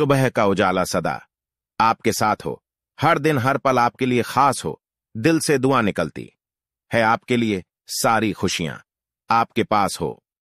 सुबह का उजाला सदा आपके साथ हो हर दिन हर पल आपके लिए खास हो दिल से दुआ निकलती है आपके लिए सारी खुशियां आपके पास हो